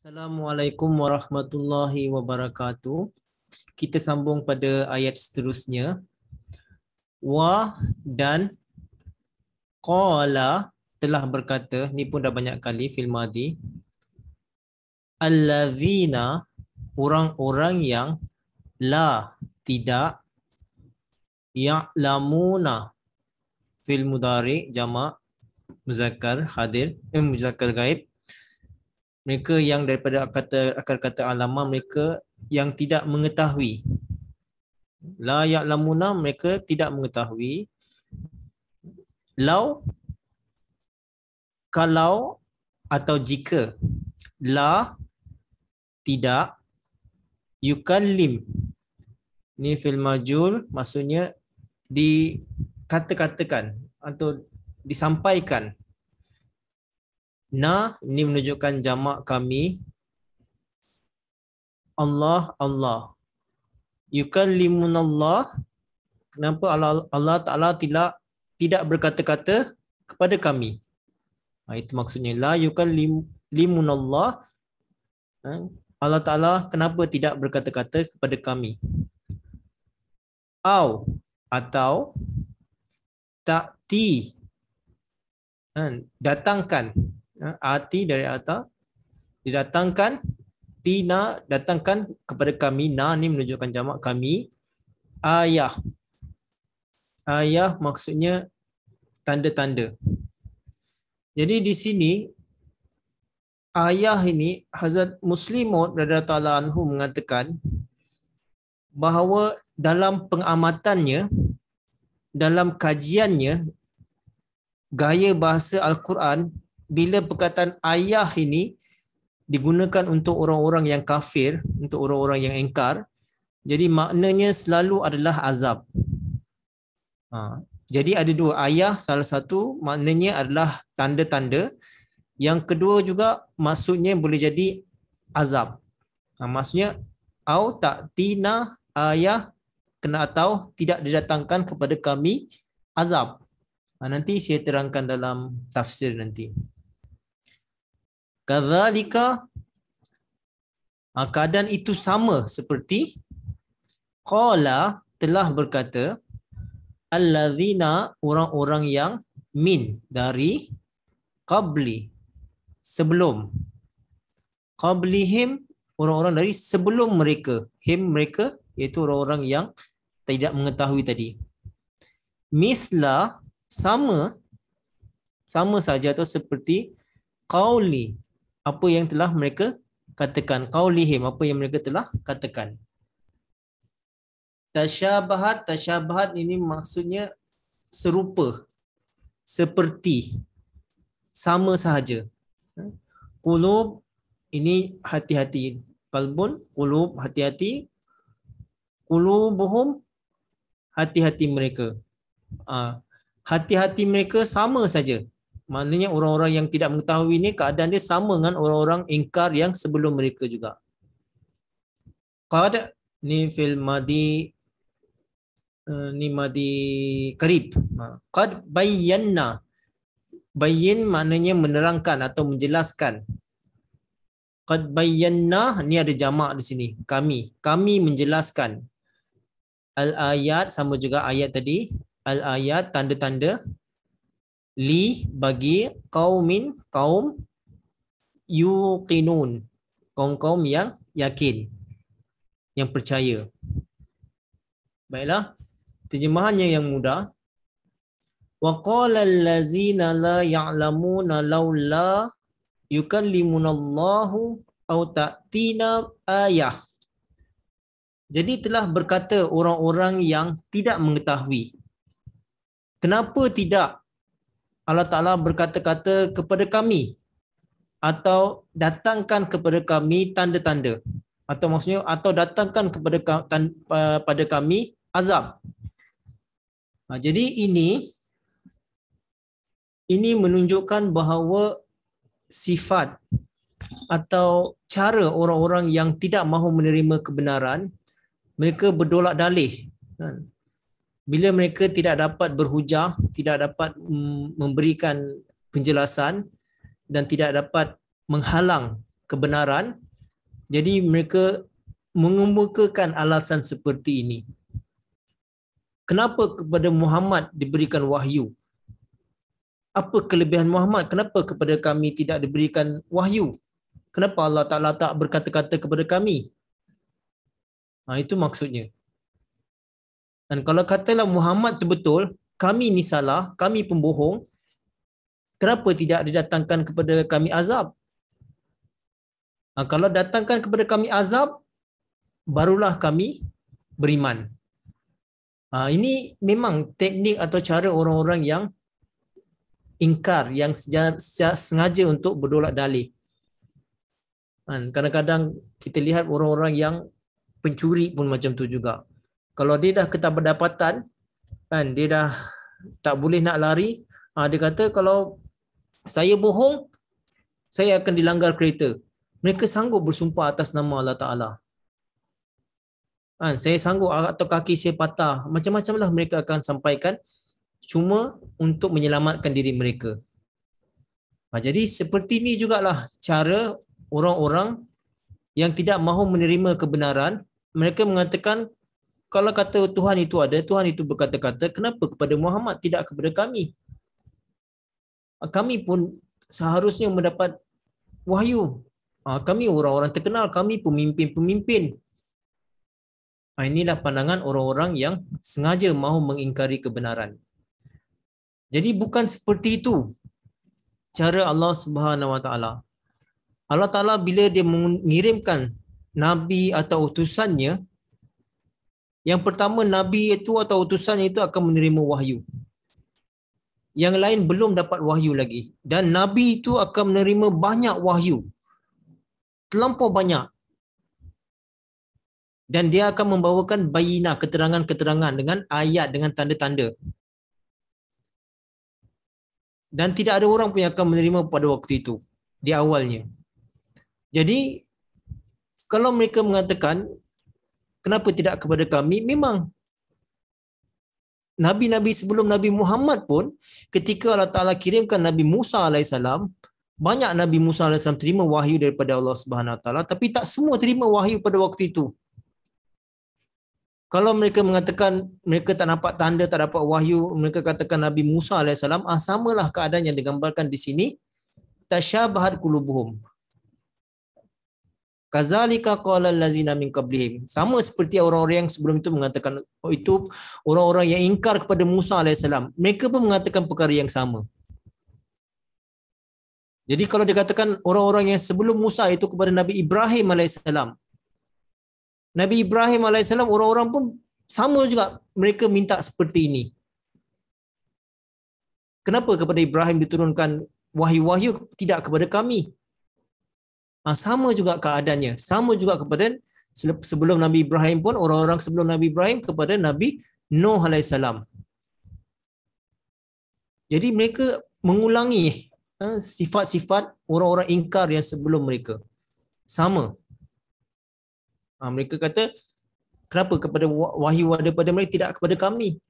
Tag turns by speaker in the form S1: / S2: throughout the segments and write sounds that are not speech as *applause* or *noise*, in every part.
S1: Assalamualaikum warahmatullahi wabarakatuh. Kita sambung pada ayat seterusnya. Wa dan qala telah berkata, ni pun dah banyak kali fil madi. Allazina orang-orang yang la tidak ya'lamuna fil mudari jama muzakkar hadir eh, muzakkar gaib mereka yang daripada kata akar kata alama mereka yang tidak mengetahui la ya'lamuna mereka tidak mengetahui lau kalau atau jika la tidak yukallim ni fil majul maksudnya dikata-katakan atau disampaikan Na ini menunjukkan jamak kami. Allah Allah. Yukallimun Allah. Kenapa Allah, Allah Ta'ala tidak tidak berkata-kata kepada kami? Ha, itu maksudnya. La yukallimun Allah. Ha, Allah Ta'ala kenapa tidak berkata-kata kepada kami? Au atau takti Ha, datangkan Ati ah, dari Ata didatangkan Tina datangkan kepada kami Na ni menunjukkan jamak kami Ayah Ayah maksudnya tanda-tanda Jadi di sini Ayah ini Hazrat Muslimud radhiyallahu anhu mengatakan bahawa dalam pengamatannya dalam kajiannya gaya bahasa al-Quran bila perkataan ayah ini digunakan untuk orang-orang yang kafir, untuk orang-orang yang engkar, jadi maknanya selalu adalah azab. Ha. Jadi ada dua, ayah salah satu maknanya adalah tanda-tanda. Yang kedua juga maksudnya boleh jadi azab. Ha. maksudnya au tak tina ayah kena atau tidak didatangkan kepada kami azab. Ha. nanti saya terangkan dalam tafsir nanti. Kadzalika ah, keadaan itu sama seperti qala telah berkata allazina orang-orang yang min dari qabli sebelum him orang-orang dari sebelum mereka him mereka iaitu orang-orang yang tidak mengetahui tadi mithla sama sama saja atau seperti qauli apa yang telah mereka katakan qaulihim apa yang mereka telah katakan tashabahat tashabahat ini maksudnya serupa seperti sama sahaja qulub ini hati-hati qalbun qulub hati-hati qulubuhum hati-hati mereka Ah, hati-hati mereka sama saja Maknanya orang-orang yang tidak mengetahui ini keadaan dia sama dengan orang-orang ingkar yang sebelum mereka juga. Qad ni fil madi eh, ni madi karib. Ha. Qad bayyanna. Bayyin maknanya menerangkan atau menjelaskan. Qad bayyanna ni ada jamak di sini. Kami. Kami menjelaskan. Al-ayat sama juga ayat tadi. Al-ayat tanda-tanda li bagi kaumin kaum yuqinun kaum-kaum yang yakin yang percaya baiklah terjemahannya yang mudah wa qala allazina la ya'lamuna laula yukallimunallahu au ta'tina ayah jadi telah berkata orang-orang yang tidak mengetahui kenapa tidak Allah Ta'ala berkata-kata kepada kami atau datangkan kepada kami tanda-tanda atau maksudnya atau datangkan kepada pada kami azab. Ha, jadi ini ini menunjukkan bahawa sifat atau cara orang-orang yang tidak mahu menerima kebenaran mereka berdolak dalih kan? bila mereka tidak dapat berhujah, tidak dapat memberikan penjelasan dan tidak dapat menghalang kebenaran, jadi mereka mengemukakan alasan seperti ini. Kenapa kepada Muhammad diberikan wahyu? Apa kelebihan Muhammad? Kenapa kepada kami tidak diberikan wahyu? Kenapa Allah Ta'ala tak berkata-kata kepada kami? Ha, itu maksudnya. Dan kalau katalah Muhammad tu betul, kami ni salah, kami pembohong, kenapa tidak didatangkan kepada kami azab? Ha, kalau datangkan kepada kami azab, barulah kami beriman. Ha, ini memang teknik atau cara orang-orang yang ingkar, yang sengaja untuk berdolak dalih. Ha, kadang-kadang kita lihat orang-orang yang pencuri pun macam tu juga kalau dia dah kita berdapatan, kan dia dah tak boleh nak lari ha, dia kata kalau saya bohong saya akan dilanggar kereta mereka sanggup bersumpah atas nama Allah Taala kan saya sanggup atau kaki saya patah macam-macamlah mereka akan sampaikan cuma untuk menyelamatkan diri mereka ha, jadi seperti ini jugalah cara orang-orang yang tidak mahu menerima kebenaran mereka mengatakan kalau kata Tuhan itu ada, Tuhan itu berkata-kata, kenapa kepada Muhammad tidak kepada kami? Ah, kami pun seharusnya mendapat wahyu. Ah, kami orang-orang terkenal, kami pemimpin-pemimpin. Ah, inilah pandangan orang-orang yang sengaja mahu mengingkari kebenaran. Jadi bukan seperti itu cara Allah Subhanahu Wa Taala. Allah Taala bila dia mengirimkan nabi atau utusannya, yang pertama nabi itu atau utusan itu akan menerima wahyu. Yang lain belum dapat wahyu lagi dan nabi itu akan menerima banyak wahyu. Terlampau banyak. Dan dia akan membawakan bayina keterangan-keterangan dengan ayat dengan tanda-tanda. Dan tidak ada orang pun yang akan menerima pada waktu itu di awalnya. Jadi kalau mereka mengatakan kenapa tidak kepada kami memang nabi-nabi sebelum nabi Muhammad pun ketika Allah Taala kirimkan nabi Musa alaihissalam banyak nabi Musa alaihissalam terima wahyu daripada Allah Subhanahu taala tapi tak semua terima wahyu pada waktu itu kalau mereka mengatakan mereka tak dapat tanda, tak dapat wahyu, mereka katakan Nabi Musa AS, ah, samalah keadaan yang digambarkan di sini. Tasyabahat kulubuhum. Kazalika qala allazina min qablihim. Sama seperti orang-orang yang sebelum itu mengatakan oh itu orang-orang yang ingkar kepada Musa AS. Mereka pun mengatakan perkara yang sama. Jadi kalau dikatakan orang-orang yang sebelum Musa itu kepada Nabi Ibrahim AS. Nabi Ibrahim AS orang-orang pun sama juga mereka minta seperti ini. Kenapa kepada Ibrahim diturunkan wahyu-wahyu tidak kepada kami? Ha, sama juga keadaannya. Sama juga kepada sebelum Nabi Ibrahim pun, orang-orang sebelum Nabi Ibrahim kepada Nabi Nuh AS. Jadi mereka mengulangi ha, sifat-sifat orang-orang ingkar yang sebelum mereka. Sama. Ha, mereka kata, kenapa kepada wahyu ada pada mereka, tidak kepada kami.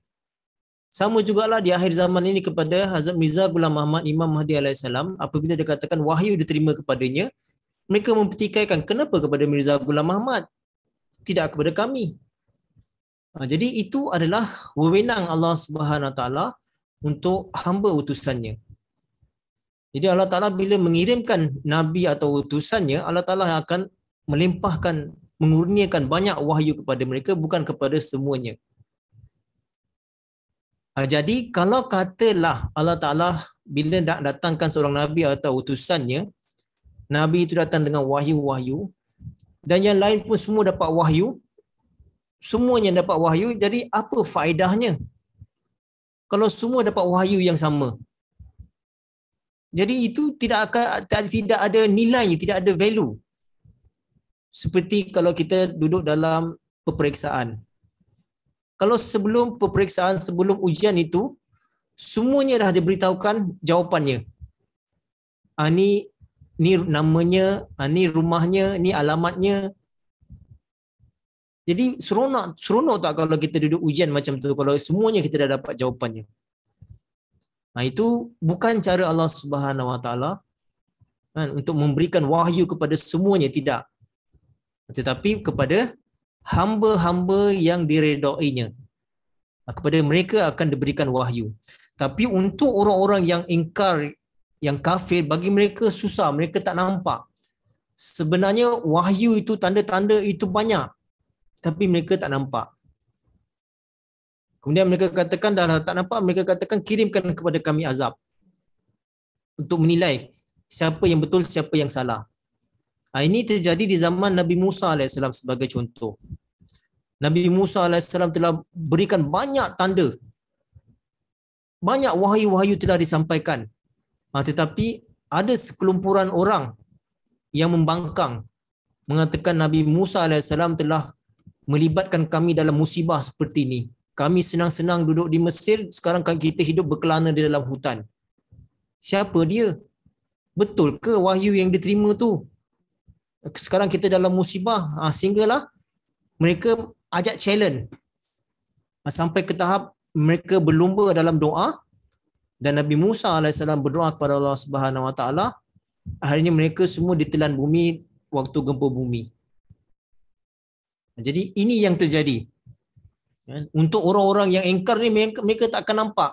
S1: Sama juga lah di akhir zaman ini kepada Hazrat Mirza Ghulam Ahmad Imam Mahdi AS apabila dia katakan wahyu diterima kepadanya mereka mempertikaikan kenapa kepada Mirza Gula Muhammad tidak kepada kami. Ha, jadi itu adalah wewenang Allah Subhanahu taala untuk hamba utusannya. Jadi Allah Taala bila mengirimkan nabi atau utusannya, Allah Taala akan melimpahkan mengurniakan banyak wahyu kepada mereka bukan kepada semuanya. Ha, jadi kalau katalah Allah Taala bila nak datangkan seorang nabi atau utusannya, Nabi itu datang dengan wahyu-wahyu dan yang lain pun semua dapat wahyu. Semuanya dapat wahyu. Jadi apa faedahnya? Kalau semua dapat wahyu yang sama. Jadi itu tidak akan tidak ada nilai, tidak ada value. Seperti kalau kita duduk dalam peperiksaan. Kalau sebelum peperiksaan, sebelum ujian itu, semuanya dah diberitahukan jawapannya. Ini ah, ni namanya, ha, ni rumahnya, ni alamatnya. Jadi seronok seronok tak kalau kita duduk ujian macam tu kalau semuanya kita dah dapat jawapannya. Nah ha, itu bukan cara Allah Subhanahu Wa Taala kan, untuk memberikan wahyu kepada semuanya tidak. Tetapi kepada hamba-hamba yang diredainya. Ha, kepada mereka akan diberikan wahyu. Tapi untuk orang-orang yang ingkar yang kafir bagi mereka susah mereka tak nampak sebenarnya wahyu itu tanda-tanda itu banyak tapi mereka tak nampak kemudian mereka katakan dah tak nampak mereka katakan kirimkan kepada kami azab untuk menilai siapa yang betul siapa yang salah ha, ini terjadi di zaman Nabi Musa AS sebagai contoh Nabi Musa AS telah berikan banyak tanda banyak wahyu-wahyu telah disampaikan Ha, tetapi ada sekelumpuran orang yang membangkang mengatakan Nabi Musa AS telah melibatkan kami dalam musibah seperti ini. Kami senang-senang duduk di Mesir, sekarang kan kita hidup berkelana di dalam hutan. Siapa dia? Betul ke wahyu yang diterima tu? Sekarang kita dalam musibah, ha, sehinggalah mereka ajak challenge. Ha, sampai ke tahap mereka berlumba dalam doa dan Nabi Musa AS berdoa kepada Allah Subhanahu Wa Taala akhirnya mereka semua ditelan bumi waktu gempa bumi jadi ini yang terjadi kan? untuk orang-orang yang engkar ni mereka, mereka tak akan nampak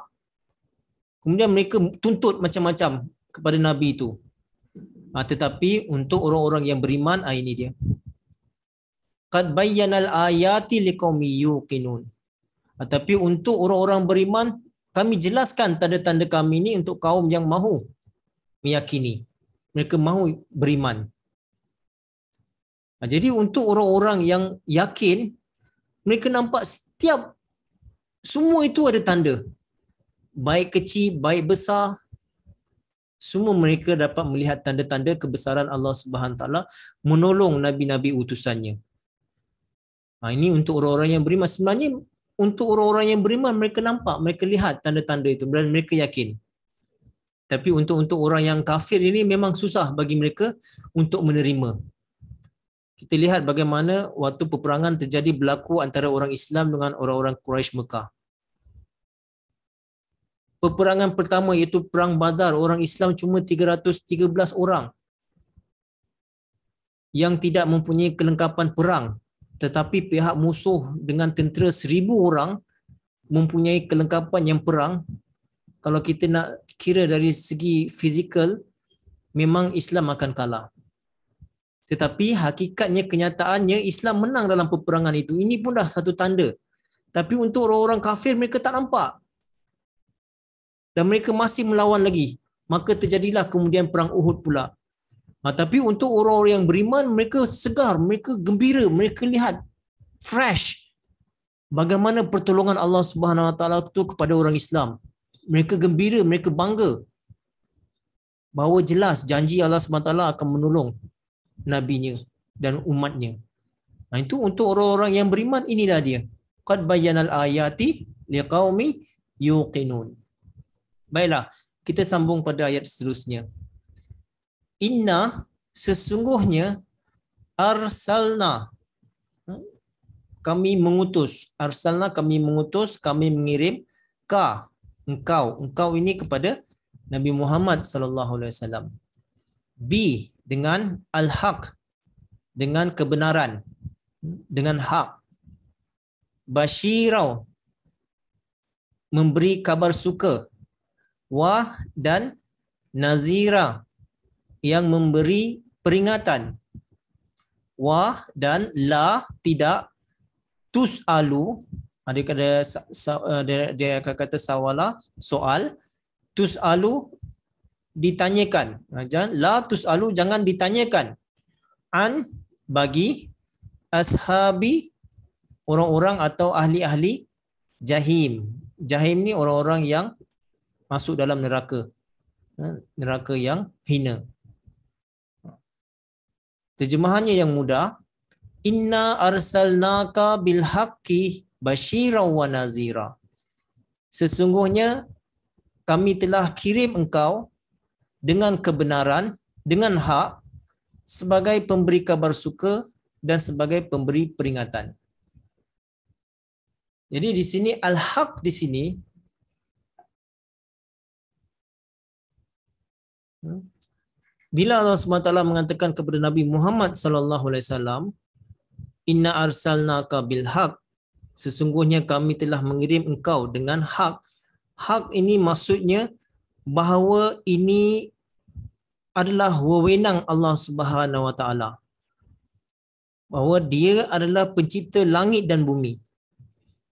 S1: kemudian mereka tuntut macam-macam kepada Nabi itu ha, tetapi untuk orang-orang yang beriman ha, ini dia qad bayyanal ayati liqaumi yuqinun tetapi ha, untuk orang-orang beriman kami jelaskan tanda-tanda kami ini untuk kaum yang mahu meyakini. Mereka mahu beriman. Ha, jadi untuk orang-orang yang yakin, mereka nampak setiap semua itu ada tanda. Baik kecil, baik besar, semua mereka dapat melihat tanda-tanda kebesaran Allah Subhanahu taala menolong nabi-nabi utusannya. Ha, ini untuk orang-orang yang beriman sebenarnya untuk orang-orang yang beriman mereka nampak mereka lihat tanda-tanda itu dan mereka yakin tapi untuk untuk orang yang kafir ini memang susah bagi mereka untuk menerima kita lihat bagaimana waktu peperangan terjadi berlaku antara orang Islam dengan orang-orang Quraisy Mekah peperangan pertama iaitu perang Badar orang Islam cuma 313 orang yang tidak mempunyai kelengkapan perang tetapi pihak musuh dengan tentera seribu orang mempunyai kelengkapan yang perang kalau kita nak kira dari segi fizikal memang Islam akan kalah tetapi hakikatnya kenyataannya Islam menang dalam peperangan itu ini pun dah satu tanda tapi untuk orang-orang kafir mereka tak nampak dan mereka masih melawan lagi maka terjadilah kemudian perang Uhud pula Ha, tapi untuk orang-orang yang beriman, mereka segar, mereka gembira, mereka lihat fresh bagaimana pertolongan Allah Subhanahu Wa Taala itu kepada orang Islam. Mereka gembira, mereka bangga bahawa jelas janji Allah Subhanahu Wa Taala akan menolong nabinya dan umatnya. Nah ha, itu untuk orang-orang yang beriman inilah dia. Qad bayyanal ayati liqaumi yuqinun. Baiklah, kita sambung pada ayat seterusnya inna sesungguhnya arsalna hmm? kami mengutus arsalna kami mengutus kami mengirim ka engkau engkau ini kepada Nabi Muhammad sallallahu alaihi wasallam b dengan al-haq dengan kebenaran hmm? dengan hak bashirau memberi kabar suka wah dan nazira yang memberi peringatan. Wah dan la tidak tusalu. Ada ah, kata eh, dia akan kata sawala soal tusalu ditanyakan. Ah, jangan la tusalu jangan ditanyakan. An bagi ashabi orang-orang atau ahli-ahli jahim. Jahim ni orang-orang yang masuk dalam neraka. Ah, neraka yang hina. Terjemahannya yang mudah, inna arsalnaka bil haqqi basyiran wa nazira. Sesungguhnya kami telah kirim engkau dengan kebenaran, dengan hak sebagai pemberi kabar suka dan sebagai pemberi peringatan. Jadi di sini al-haq di sini bila Allah SWT mengatakan kepada Nabi Muhammad SAW, Inna arsalna arsalnaka bilhaq, sesungguhnya kami telah mengirim engkau dengan hak. Hak ini maksudnya bahawa ini adalah wewenang Allah Subhanahu Wa Taala. Bahawa dia adalah pencipta langit dan bumi.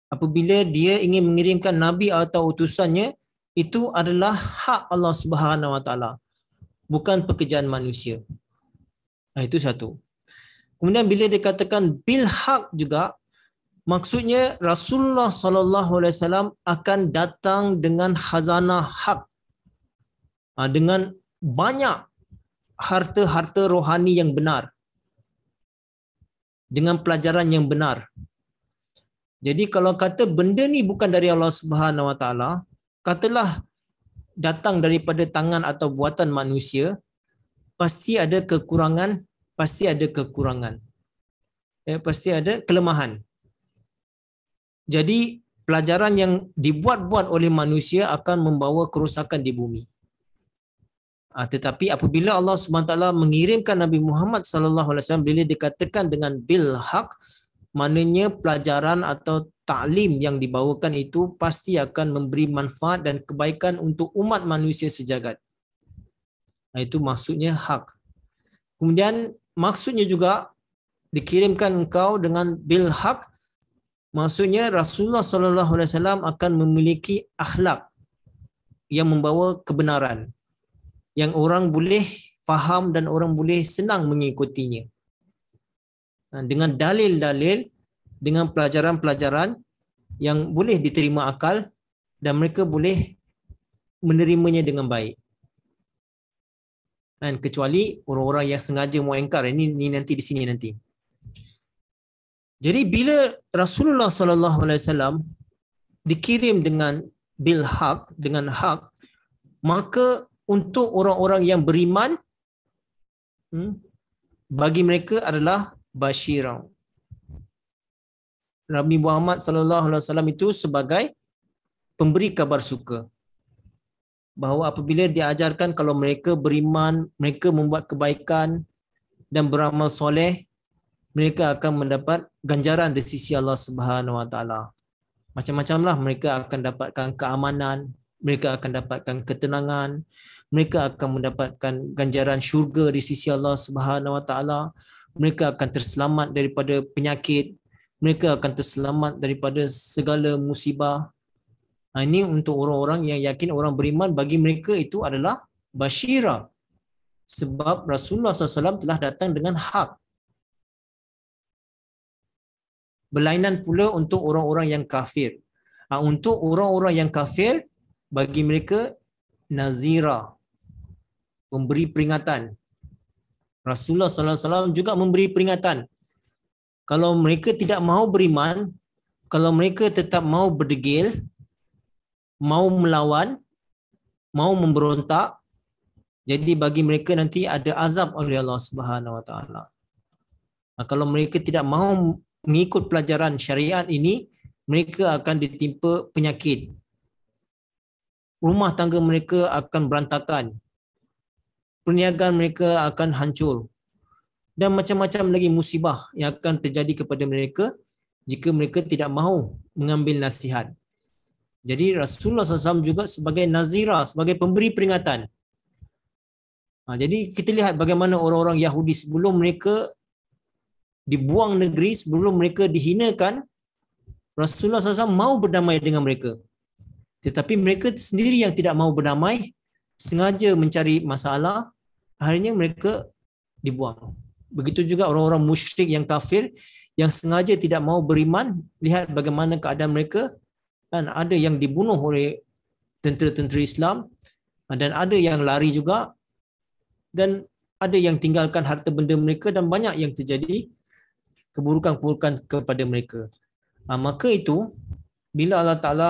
S1: Apabila dia ingin mengirimkan nabi atau utusannya, itu adalah hak Allah Subhanahu Wa Taala bukan pekerjaan manusia. Nah, itu satu. Kemudian bila dikatakan bil hak juga maksudnya Rasulullah sallallahu alaihi wasallam akan datang dengan khazanah hak. Ha, dengan banyak harta-harta rohani yang benar. Dengan pelajaran yang benar. Jadi kalau kata benda ni bukan dari Allah Subhanahu wa taala, katalah datang daripada tangan atau buatan manusia pasti ada kekurangan pasti ada kekurangan ya pasti ada kelemahan jadi pelajaran yang dibuat-buat oleh manusia akan membawa kerosakan di bumi ha, tetapi apabila Allah Subhanahu SWT mengirimkan Nabi Muhammad sallallahu alaihi wasallam bila dikatakan dengan bil haq maknanya pelajaran atau taklim yang dibawakan itu pasti akan memberi manfaat dan kebaikan untuk umat manusia sejagat. Itu maksudnya hak. Kemudian maksudnya juga dikirimkan engkau dengan bil hak maksudnya Rasulullah sallallahu alaihi wasallam akan memiliki akhlak yang membawa kebenaran yang orang boleh faham dan orang boleh senang mengikutinya. Dengan dalil-dalil dengan pelajaran-pelajaran yang boleh diterima akal dan mereka boleh menerimanya dengan baik. Dan kecuali orang-orang yang sengaja mau engkar ini, eh, ini nanti di sini nanti. Jadi bila Rasulullah sallallahu alaihi wasallam dikirim dengan bil haq dengan hak maka untuk orang-orang yang beriman hmm, bagi mereka adalah basyirah Nabi Muhammad sallallahu alaihi wasallam itu sebagai pemberi kabar suka bahawa apabila diajarkan kalau mereka beriman, mereka membuat kebaikan dan beramal soleh, mereka akan mendapat ganjaran di sisi Allah Subhanahu Wa Taala. Macam-macamlah mereka akan dapatkan keamanan, mereka akan dapatkan ketenangan, mereka akan mendapatkan ganjaran syurga di sisi Allah Subhanahu Wa Taala. Mereka akan terselamat daripada penyakit, mereka akan terselamat daripada segala musibah. Ha, ini untuk orang-orang yang yakin orang beriman bagi mereka itu adalah basyira. Sebab Rasulullah SAW telah datang dengan hak. Berlainan pula untuk orang-orang yang kafir. Ha, untuk orang-orang yang kafir, bagi mereka nazira. Memberi peringatan. Rasulullah SAW juga memberi peringatan kalau mereka tidak mau beriman, kalau mereka tetap mau berdegil, mau melawan, mau memberontak, jadi bagi mereka nanti ada azab oleh Allah Subhanahu Wa Taala. Kalau mereka tidak mau mengikut pelajaran syariat ini, mereka akan ditimpa penyakit. Rumah tangga mereka akan berantakan. Perniagaan mereka akan hancur dan macam-macam lagi musibah yang akan terjadi kepada mereka jika mereka tidak mahu mengambil nasihat. Jadi Rasulullah SAW juga sebagai nazira, sebagai pemberi peringatan. Ha, jadi kita lihat bagaimana orang-orang Yahudi sebelum mereka dibuang negeri, sebelum mereka dihinakan, Rasulullah SAW mahu berdamai dengan mereka. Tetapi mereka sendiri yang tidak mahu berdamai, sengaja mencari masalah, akhirnya mereka dibuang. Begitu juga orang-orang musyrik yang kafir yang sengaja tidak mau beriman, lihat bagaimana keadaan mereka dan ada yang dibunuh oleh tentera-tentera Islam dan ada yang lari juga dan ada yang tinggalkan harta benda mereka dan banyak yang terjadi keburukan-keburukan kepada mereka. Ah, maka itu bila Allah Taala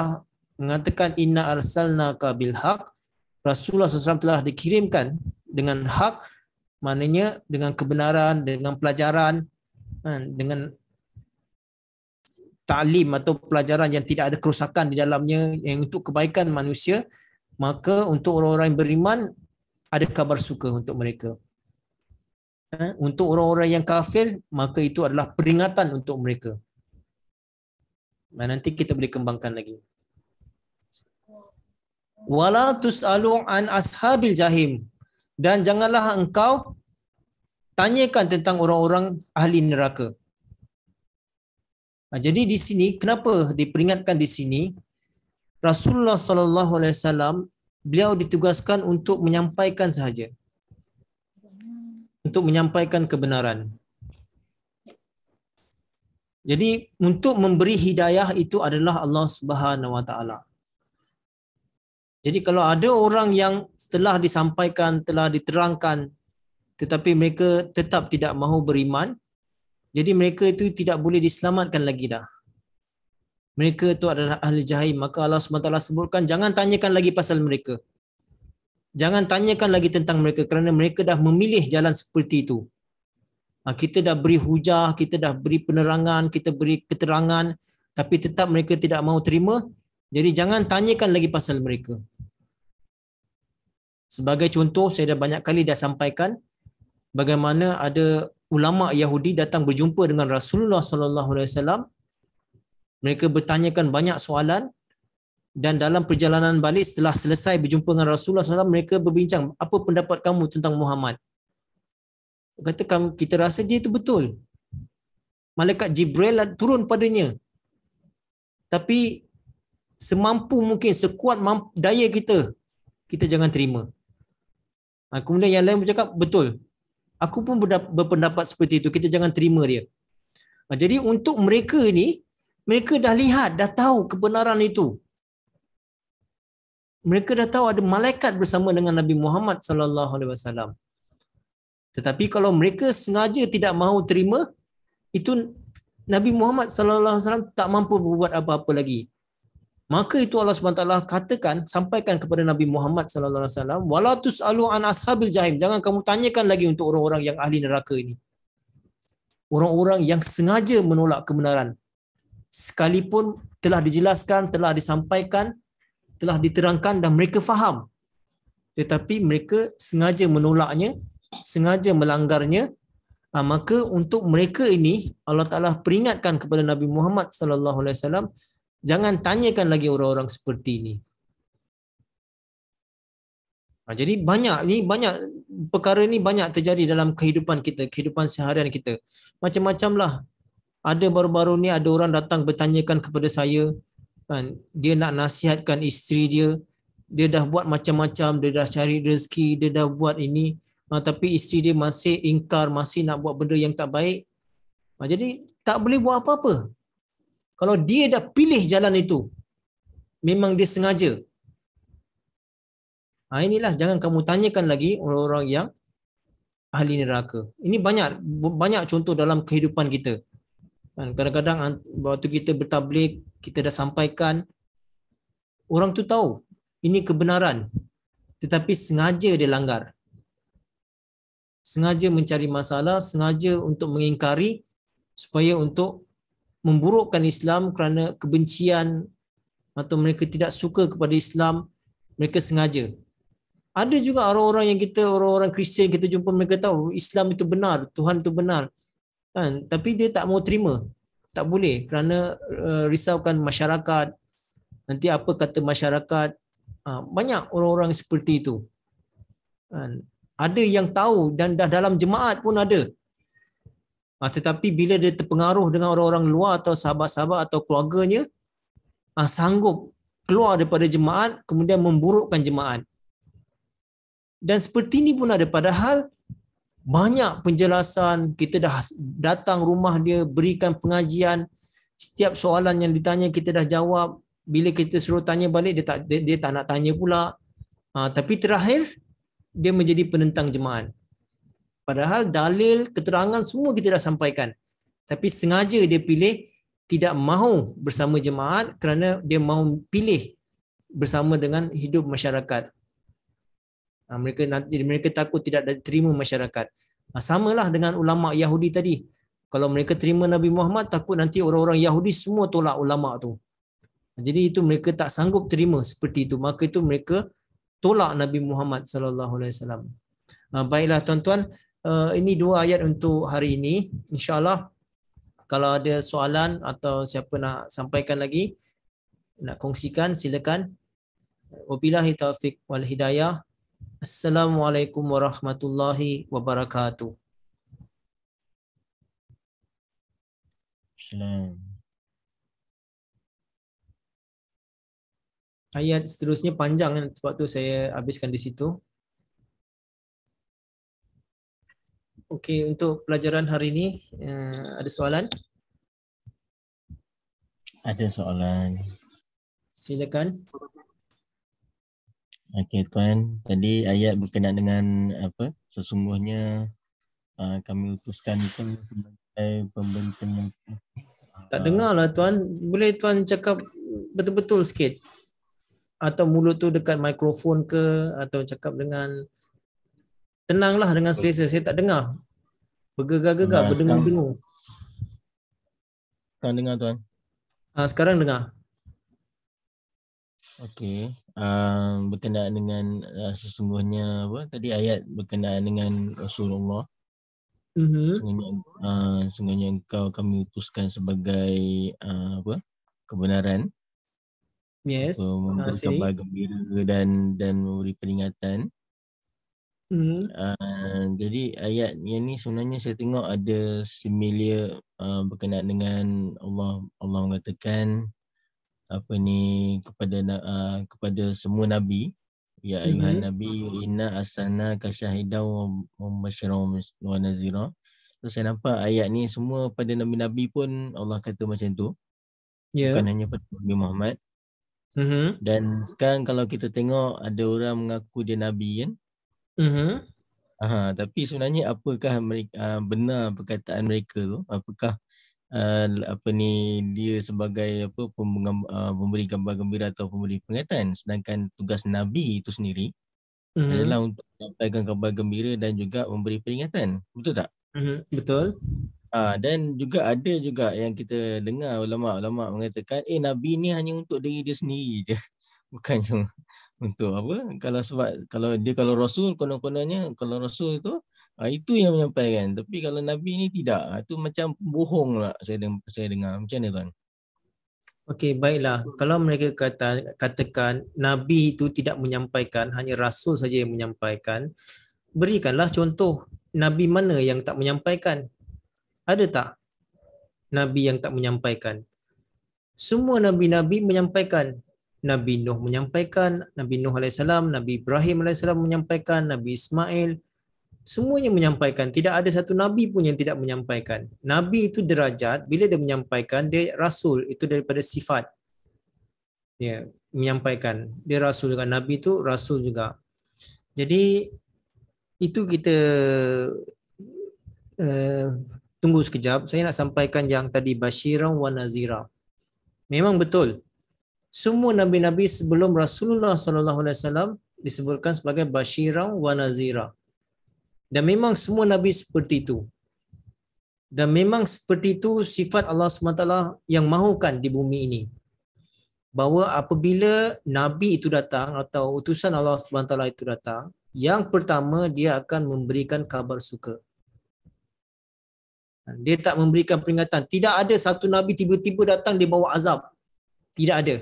S1: mengatakan inna arsalna ka bil haq Rasulullah SAW telah dikirimkan dengan hak maknanya dengan kebenaran dengan pelajaran kan? dengan taklim atau pelajaran yang tidak ada kerusakan di dalamnya yang untuk kebaikan manusia maka untuk orang-orang yang beriman ada kabar suka untuk mereka eh? untuk orang-orang yang kafir maka itu adalah peringatan untuk mereka dan nanti kita boleh kembangkan lagi wala tusalu an ashabil jahim dan janganlah engkau tanyakan tentang orang-orang ahli neraka. Ha, jadi di sini kenapa diperingatkan di sini Rasulullah sallallahu alaihi wasallam beliau ditugaskan untuk menyampaikan sahaja. Untuk menyampaikan kebenaran. Jadi untuk memberi hidayah itu adalah Allah Subhanahu wa taala. Jadi kalau ada orang yang setelah disampaikan, telah diterangkan tetapi mereka tetap tidak mahu beriman, jadi mereka itu tidak boleh diselamatkan lagi dah. Mereka itu adalah ahli jahil. Maka Allah SWT sebutkan, jangan tanyakan lagi pasal mereka. Jangan tanyakan lagi tentang mereka kerana mereka dah memilih jalan seperti itu. Ha, kita dah beri hujah, kita dah beri penerangan, kita beri keterangan tapi tetap mereka tidak mahu terima. Jadi jangan tanyakan lagi pasal mereka. Sebagai contoh, saya dah banyak kali dah sampaikan bagaimana ada ulama Yahudi datang berjumpa dengan Rasulullah sallallahu alaihi wasallam. Mereka bertanyakan banyak soalan dan dalam perjalanan balik setelah selesai berjumpa dengan Rasulullah SAW, mereka berbincang, apa pendapat kamu tentang Muhammad? Kata kamu kita rasa dia itu betul. Malaikat Jibril lah turun padanya. Tapi semampu mungkin, sekuat daya kita, kita jangan terima. Ha, kemudian yang lain pun cakap, betul. Aku pun berpendapat seperti itu. Kita jangan terima dia. Ha, jadi untuk mereka ni, mereka dah lihat, dah tahu kebenaran itu. Mereka dah tahu ada malaikat bersama dengan Nabi Muhammad sallallahu alaihi wasallam. Tetapi kalau mereka sengaja tidak mahu terima, itu Nabi Muhammad sallallahu alaihi wasallam tak mampu berbuat apa-apa lagi maka itu Allah SWT katakan sampaikan kepada Nabi Muhammad sallallahu alaihi wasallam wala tusalu an ashabil jahim jangan kamu tanyakan lagi untuk orang-orang yang ahli neraka ini orang-orang yang sengaja menolak kebenaran sekalipun telah dijelaskan telah disampaikan telah diterangkan dan mereka faham tetapi mereka sengaja menolaknya sengaja melanggarnya ah, maka untuk mereka ini Allah Taala peringatkan kepada Nabi Muhammad sallallahu alaihi wasallam jangan tanyakan lagi orang-orang seperti ini. Ha, jadi banyak ni banyak perkara ni banyak terjadi dalam kehidupan kita, kehidupan seharian kita. Macam-macam lah. Ada baru-baru ni ada orang datang bertanyakan kepada saya kan dia nak nasihatkan isteri dia dia dah buat macam-macam dia dah cari rezeki dia dah buat ini ha, tapi isteri dia masih ingkar masih nak buat benda yang tak baik ha, jadi tak boleh buat apa-apa kalau dia dah pilih jalan itu, memang dia sengaja. Ha, inilah jangan kamu tanyakan lagi orang-orang yang ahli neraka. Ini banyak banyak contoh dalam kehidupan kita. Kan, kadang-kadang waktu kita bertablik, kita dah sampaikan orang tu tahu ini kebenaran tetapi sengaja dia langgar. Sengaja mencari masalah, sengaja untuk mengingkari supaya untuk memburukkan Islam kerana kebencian atau mereka tidak suka kepada Islam mereka sengaja ada juga orang-orang yang kita orang-orang Kristian kita jumpa mereka tahu Islam itu benar Tuhan itu benar kan tapi dia tak mau terima tak boleh kerana eh, risaukan masyarakat nanti apa kata masyarakat ha, banyak orang-orang seperti itu kan? ada yang tahu dan dah dalam jemaat pun ada Ha, tetapi bila dia terpengaruh dengan orang-orang luar atau sahabat-sahabat atau keluarganya, ha, sanggup keluar daripada jemaat kemudian memburukkan jemaat. Dan seperti ini pun ada padahal banyak penjelasan kita dah datang rumah dia berikan pengajian setiap soalan yang ditanya kita dah jawab bila kita suruh tanya balik dia tak dia, dia tak nak tanya pula ha, tapi terakhir dia menjadi penentang jemaat Padahal dalil, keterangan semua kita dah sampaikan. Tapi sengaja dia pilih tidak mahu bersama jemaat kerana dia mahu pilih bersama dengan hidup masyarakat. Ha, mereka nanti mereka takut tidak diterima masyarakat. Ha, Sama lah dengan ulama Yahudi tadi. Kalau mereka terima Nabi Muhammad, takut nanti orang-orang Yahudi semua tolak ulama tu. Ha, jadi itu mereka tak sanggup terima seperti itu. Maka itu mereka tolak Nabi Muhammad sallallahu alaihi wasallam. Baiklah tuan-tuan, Eh, ini dua ayat untuk hari ini. InsyaAllah kalau ada soalan atau siapa nak sampaikan lagi, nak kongsikan silakan. Wabilahi taufiq wal hidayah. Assalamualaikum warahmatullahi wabarakatuh.
S2: Ayat seterusnya panjang kan, sebab tu saya habiskan di situ. Okey, untuk pelajaran hari ini
S1: uh, eh, ada soalan?
S3: Ada soalan.
S1: Silakan.
S3: Okey tuan, tadi ayat berkenaan dengan apa? Sesungguhnya uh, kami utuskan itu sebagai
S1: pembentuk. Tak dengar lah tuan. Boleh tuan cakap betul-betul sikit? Atau mulut tu dekat mikrofon ke? Atau cakap dengan tenanglah dengan selesa saya tak dengar bergegar-gegar berdengung-dengung tak dengar tuan ha, sekarang dengar
S3: okey um, berkenaan dengan uh, sesungguhnya apa tadi ayat berkenaan dengan Rasulullah Uh-huh. Mhm. Sungguhnya uh, engkau kami utuskan sebagai uh, apa kebenaran.
S2: Yes. Untuk memberi kabar
S3: gembira dan dan memberi peringatan. Uh, jadi ayat yang ni sebenarnya saya tengok ada similar uh, berkenaan dengan Allah Allah mengatakan apa ni kepada uh, kepada semua nabi ya ayuhan mm-hmm. nabi inna asana kasyahida wa wa nazira. So, saya nampak ayat ni semua pada nabi-nabi pun Allah kata macam tu. Yeah. Bukan hanya pada Nabi Muhammad. Mm-hmm. Dan sekarang kalau kita tengok ada orang mengaku dia nabi kan. Ya? Uh-huh. Aha, tapi sebenarnya apakah mereka uh, benar perkataan mereka tu? Apakah uh, apa ni dia sebagai apa ah, pemberi uh, gambar gembira atau pemberi peringatan sedangkan tugas nabi itu sendiri
S2: uh-huh. adalah untuk
S3: menyampaikan gambar gembira dan juga memberi peringatan. Betul tak? Uh-huh. Betul. Uh, dan juga ada juga yang kita dengar ulama-ulama mengatakan eh nabi ni hanya untuk diri dia sendiri je. *laughs* Bukannya untuk apa kalau sebab kalau dia kalau rasul konon-kononnya kalau rasul itu ah, itu yang menyampaikan tapi kalau nabi ni tidak ah, itu
S1: macam bohong lah saya dengar, saya dengar macam mana tuan Okey baiklah kalau mereka kata katakan nabi itu tidak menyampaikan hanya rasul saja yang menyampaikan berikanlah contoh nabi mana yang tak menyampaikan ada tak nabi yang tak menyampaikan semua nabi-nabi menyampaikan Nabi Nuh menyampaikan, Nabi Nuh AS, Nabi Ibrahim AS menyampaikan, Nabi Ismail, semuanya menyampaikan. Tidak ada satu Nabi pun yang tidak menyampaikan. Nabi itu derajat, bila dia menyampaikan, dia Rasul, itu daripada sifat. Ya, menyampaikan. Dia Rasul juga, Nabi itu Rasul juga. Jadi, itu kita uh, tunggu sekejap. Saya nak sampaikan yang tadi, Bashiran wa Nazira. Memang betul, semua nabi-nabi sebelum Rasulullah sallallahu alaihi wasallam disebutkan sebagai basyira wa nazira. Dan memang semua nabi seperti itu. Dan memang seperti itu sifat Allah SWT yang mahukan di bumi ini. Bahawa apabila Nabi itu datang atau utusan Allah SWT itu datang, yang pertama dia akan memberikan kabar suka. Dia tak memberikan peringatan. Tidak ada satu Nabi tiba-tiba datang dia bawa azab. Tidak ada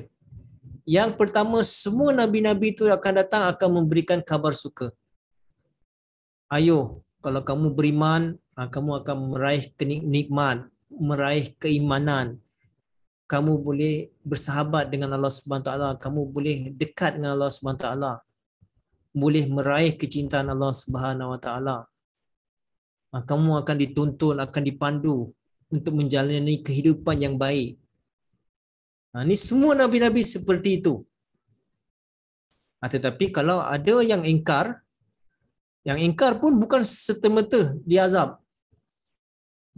S1: yang pertama semua nabi-nabi itu akan datang akan memberikan kabar suka. Ayo, kalau kamu beriman, ah, kamu akan meraih nikmat, meraih keimanan. Kamu boleh bersahabat dengan Allah Subhanahu Taala, kamu boleh dekat dengan Allah Subhanahu Taala. Boleh meraih kecintaan Allah Subhanahu Wa Taala. Ah, kamu akan dituntun, akan dipandu untuk menjalani kehidupan yang baik. Ha, ni semua Nabi-Nabi seperti itu. Ha, tetapi kalau ada yang ingkar, yang ingkar pun bukan serta-merta diazab.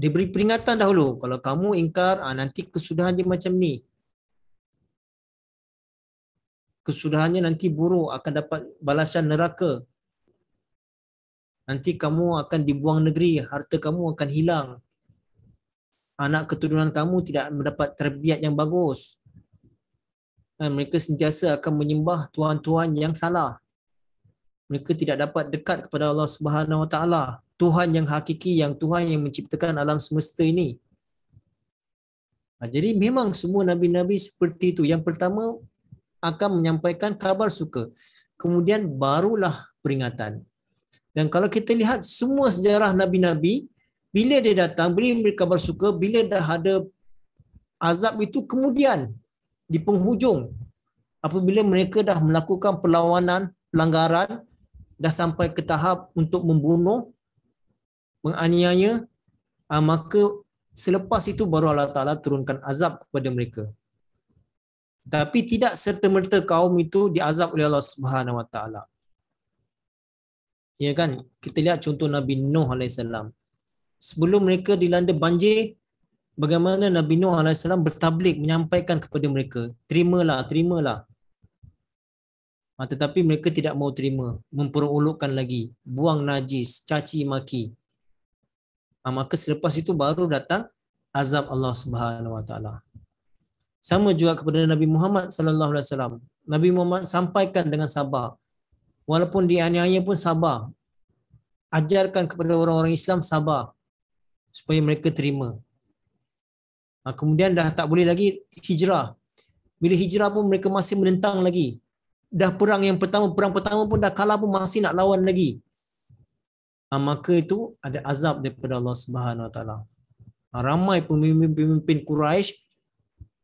S1: Diberi peringatan dahulu. Kalau kamu ingkar, ha, nanti kesudahannya macam ni. Kesudahannya nanti buruk, akan dapat balasan neraka. Nanti kamu akan dibuang negeri, harta kamu akan hilang. Anak keturunan kamu tidak mendapat terbiak yang bagus. Eh, mereka sentiasa akan menyembah tuhan-tuhan yang salah mereka tidak dapat dekat kepada Allah Subhanahu Wa Taala Tuhan yang hakiki yang Tuhan yang menciptakan alam semesta ini ha, jadi memang semua nabi-nabi seperti itu yang pertama akan menyampaikan kabar suka kemudian barulah peringatan dan kalau kita lihat semua sejarah nabi-nabi bila dia datang beri kabar suka bila dah ada azab itu kemudian di penghujung apabila mereka dah melakukan perlawanan pelanggaran dah sampai ke tahap untuk membunuh menganiaya ah, maka selepas itu baru Allah Taala turunkan azab kepada mereka tapi tidak serta-merta kaum itu diazab oleh Allah Subhanahu Wa Taala ya kan kita lihat contoh Nabi Nuh alaihissalam sebelum mereka dilanda banjir bagaimana Nabi Nuh AS bertablik menyampaikan kepada mereka terimalah terimalah ha, tetapi mereka tidak mau terima memperolokkan lagi buang najis caci maki ha, maka selepas itu baru datang azab Allah Subhanahu Wa Taala sama juga kepada Nabi Muhammad sallallahu alaihi wasallam Nabi Muhammad sampaikan dengan sabar walaupun dianiaya pun sabar ajarkan kepada orang-orang Islam sabar supaya mereka terima Ha, kemudian dah tak boleh lagi hijrah. Bila hijrah pun mereka masih menentang lagi. Dah perang yang pertama, perang pertama pun dah kalah pun masih nak lawan lagi. Ha, maka itu ada azab daripada Allah Subhanahu Wa Taala. Ha, ramai pemimpin-pemimpin Quraisy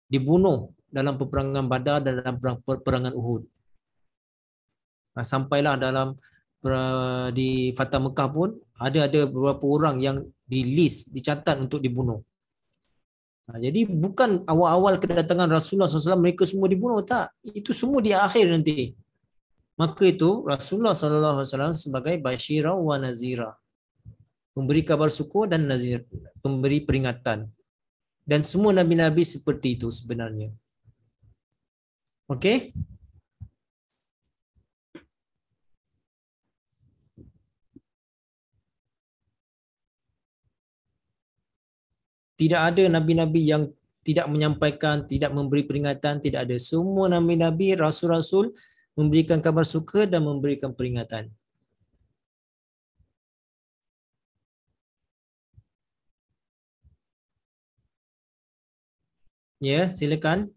S1: dibunuh dalam peperangan Badar dan dalam perang peperangan Uhud. Ha, sampailah dalam di Fatah Mekah pun ada ada beberapa orang yang di list dicatat untuk dibunuh. Ha, jadi bukan awal-awal kedatangan Rasulullah SAW mereka semua dibunuh tak. Itu semua di akhir nanti. Maka itu Rasulullah SAW sebagai Bashira wa Nazira. Memberi kabar suku dan Nazir. Memberi peringatan. Dan semua Nabi-Nabi seperti itu sebenarnya. Okay? tidak ada nabi-nabi yang tidak menyampaikan, tidak memberi peringatan, tidak ada. Semua nabi-nabi, rasul-rasul memberikan kabar suka dan memberikan peringatan.
S2: Ya, yeah, silakan.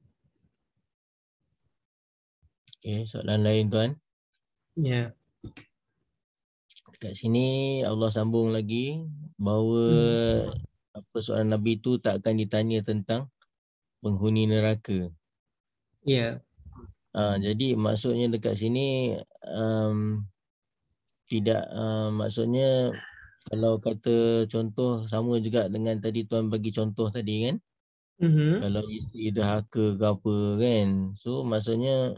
S3: Okay, soalan lain tuan. Ya. Yeah. Dekat sini Allah sambung lagi bahawa hmm apa soalan Nabi tu tak akan ditanya tentang penghuni neraka. Ya. Yeah. Ha, uh, jadi maksudnya dekat sini um, tidak uh, maksudnya kalau kata contoh sama juga dengan tadi tuan bagi contoh tadi kan. Mm-hmm. Kalau isteri dah haka ke apa kan. So maksudnya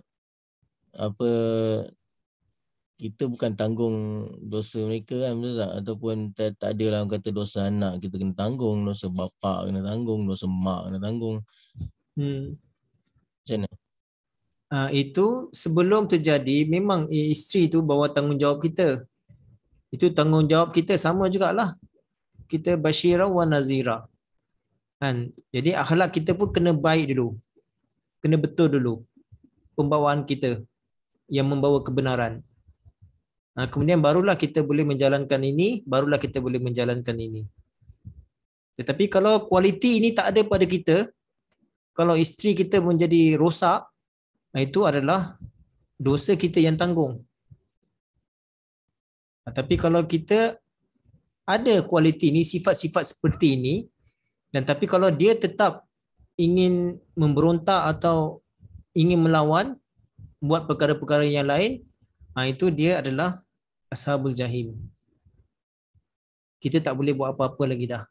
S3: apa kita bukan tanggung dosa mereka kan betul tak? Ataupun tak, tak ada lah kata dosa anak kita kena tanggung, dosa
S1: bapa kena tanggung, dosa mak kena tanggung. Hmm. Macam mana? Uh, itu sebelum terjadi memang isteri tu bawa tanggungjawab kita. Itu tanggungjawab kita sama jugalah. Kita basyira wa nazira. Kan? Jadi akhlak kita pun kena baik dulu. Kena betul dulu. Pembawaan kita yang membawa kebenaran. Ha, kemudian barulah kita boleh menjalankan ini, barulah kita boleh menjalankan ini. Tetapi kalau kualiti ini tak ada pada kita, kalau isteri kita menjadi rosak, ha, itu adalah dosa kita yang tanggung. Ha, tapi kalau kita ada kualiti ini, sifat-sifat seperti ini, dan tapi kalau dia tetap ingin memberontak atau ingin melawan, buat perkara-perkara yang lain, itu dia adalah ashabul jahim kita tak boleh buat apa-apa lagi dah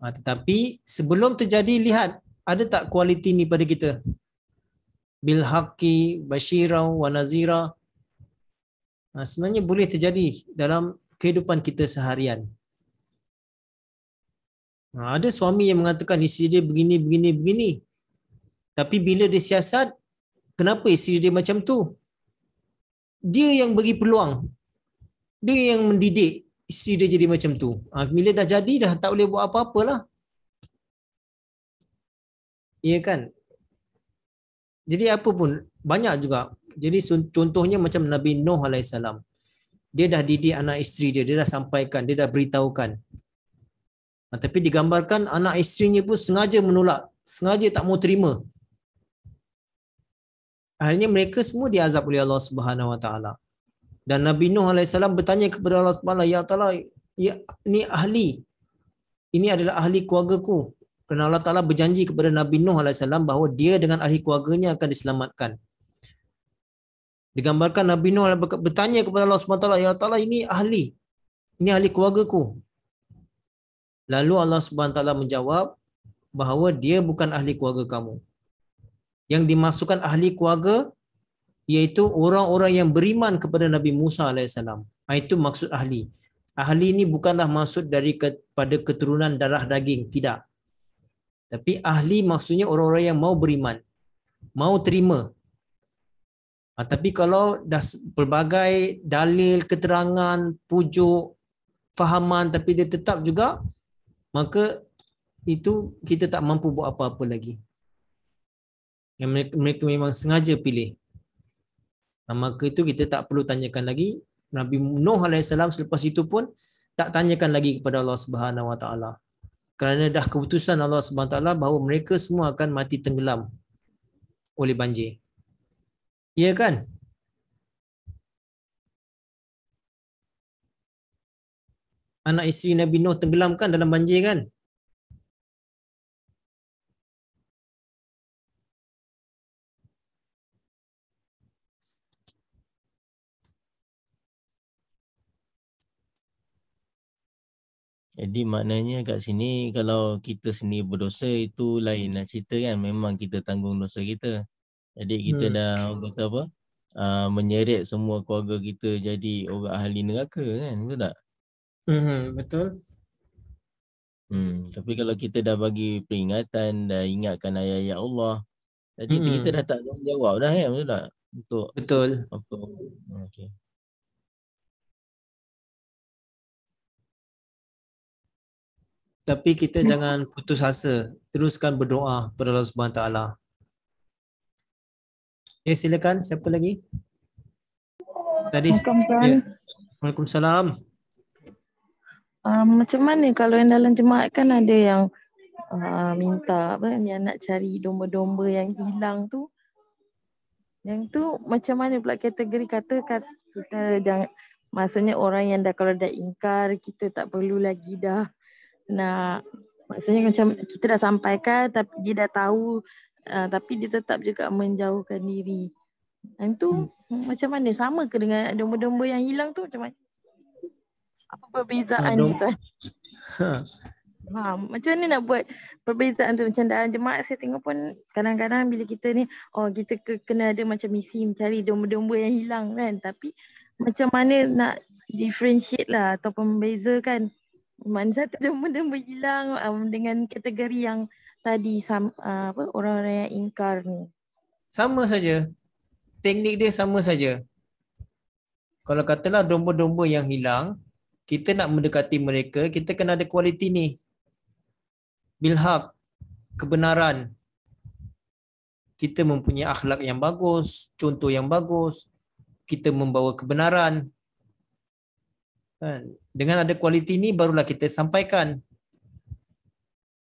S1: ha, tetapi sebelum terjadi lihat ada tak kualiti ni pada kita bil haqqi bashira wa nazira ha, sebenarnya boleh terjadi dalam kehidupan kita seharian ha, ada suami yang mengatakan isteri dia begini begini begini tapi bila dia siasat kenapa isteri dia macam tu dia yang beri peluang dia yang mendidik isteri dia jadi macam tu ha, bila dah jadi dah tak boleh buat apa-apalah ya kan jadi apa pun banyak juga jadi contohnya macam Nabi Nuh AS dia dah didik anak isteri dia dia dah sampaikan dia dah beritahukan ha, tapi digambarkan anak isterinya pun sengaja menolak sengaja tak mau terima Akhirnya mereka semua diazab oleh Allah Subhanahu Wa Taala. Dan Nabi Nuh Alaihi AS bertanya kepada Allah Subhanahu Ya Taala, ya, ini ahli, ini adalah ahli keluargaku. Kerana Allah Taala berjanji kepada Nabi Nuh Alaihi AS bahawa dia dengan ahli keluarganya akan diselamatkan. Digambarkan Nabi Nuh bertanya kepada Allah Subhanahu Taala, Ya Taala, ini ahli, ini ahli keluargaku. Lalu Allah Subhanahu Taala menjawab bahawa dia bukan ahli keluarga kamu yang dimasukkan ahli keluarga iaitu orang-orang yang beriman kepada Nabi Musa AS. Ah, itu maksud ahli. Ahli ini bukanlah maksud dari kepada keturunan darah daging. Tidak. Tapi ahli maksudnya orang-orang yang mau beriman. Mau terima. Ha, tapi kalau dah pelbagai dalil, keterangan, pujuk, fahaman tapi dia tetap juga, maka itu kita tak mampu buat apa-apa lagi yang mereka, mereka memang sengaja pilih. Maka itu kita tak perlu tanyakan lagi. Nabi Nuh AS selepas itu pun tak tanyakan lagi kepada Allah Subhanahu Wa Taala. Kerana dah keputusan Allah Subhanahu Wa Taala bahawa mereka semua akan mati tenggelam oleh banjir. Ya kan? Anak isteri Nabi Nuh tenggelamkan dalam banjir kan?
S3: Jadi maknanya kat sini kalau kita sendiri berdosa itu lain lah cerita kan memang kita tanggung dosa kita. Jadi kita hmm. dah orang kata apa? Uh, menyeret semua keluarga kita jadi orang ahli neraka kan betul tak? Hmm, betul. Hmm, tapi kalau kita dah bagi peringatan dah ingatkan ayat-ayat Allah jadi hmm. kita dah tak tanggungjawab dah kan betul tak? Untuk betul. Apa?
S2: Okey. Tapi
S1: kita hmm. jangan putus asa. Teruskan berdoa kepada Allah Subhanahu taala. Ya, eh, silakan siapa lagi? Tadi. Assalamualaikum. Ya.
S3: Um, macam mana kalau yang dalam jemaat kan ada yang uh, minta apa yang nak cari domba-domba yang hilang tu? Yang tu macam mana pula kategori kata, kata kita jangan maksudnya orang yang dah kalau dah ingkar kita tak perlu lagi dah nak maksudnya macam kita dah sampaikan tapi dia dah tahu uh, tapi dia tetap juga menjauhkan diri. Dan tu hmm. macam mana sama ke dengan domba-domba yang hilang tu macam mana? Apa perbezaan ha, Ha, *laughs* macam mana nak buat perbezaan tu macam dalam jemaat saya tengok pun kadang-kadang bila kita ni oh kita kena ada macam misi mencari domba-domba yang hilang kan tapi macam mana nak differentiate lah ataupun membezakan mana satu benda menghilang um, dengan kategori yang tadi sam, uh, apa orang-orang yang ingkar ni.
S1: Sama saja. Teknik dia sama saja. Kalau katalah domba-domba yang hilang, kita nak mendekati mereka, kita kena ada kualiti ni. Bilhaq, kebenaran. Kita mempunyai akhlak yang bagus, contoh yang bagus. Kita membawa kebenaran, Kan? dengan ada kualiti ni barulah kita sampaikan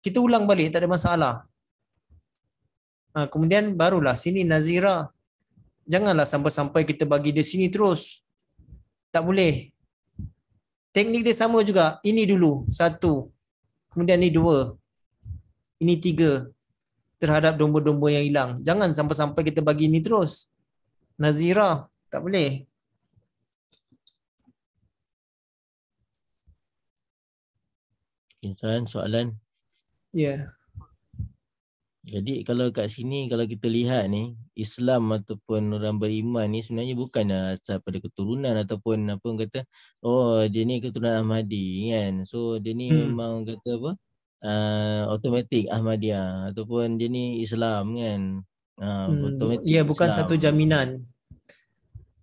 S1: kita ulang balik tak ada masalah ha, kemudian barulah sini nazira janganlah sampai-sampai kita bagi dia sini terus tak boleh teknik dia sama juga ini dulu satu kemudian ni dua ini tiga terhadap domba-domba yang hilang jangan sampai-sampai kita bagi ini terus nazira tak boleh
S3: insan soalan. Ya. Yeah. Jadi kalau kat sini kalau kita lihat ni Islam ataupun orang beriman ni sebenarnya bukan asal pada keturunan ataupun apa orang kata oh dia ni keturunan Ahmadi kan. So dia ni hmm. memang kata apa? Uh, automatic Ahmadiyah ataupun dia ni Islam kan. Uh, hmm. Ya yeah, bukan Islam. satu
S1: jaminan.